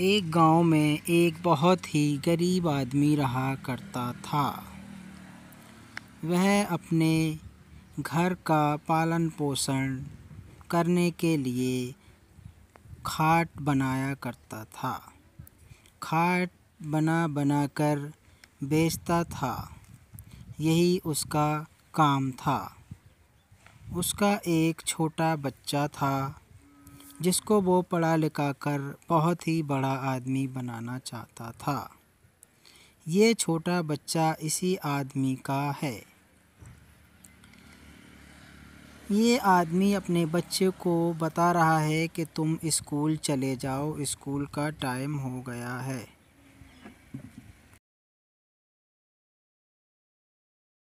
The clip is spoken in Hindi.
एक गांव में एक बहुत ही गरीब आदमी रहा करता था वह अपने घर का पालन पोषण करने के लिए खाट बनाया करता था खाट बना बना कर बेचता था यही उसका काम था उसका एक छोटा बच्चा था जिसको वो पढ़ा लिखा कर बहुत ही बड़ा आदमी बनाना चाहता था ये छोटा बच्चा इसी आदमी का है ये आदमी अपने बच्चे को बता रहा है कि तुम स्कूल चले जाओ स्कूल का टाइम हो गया है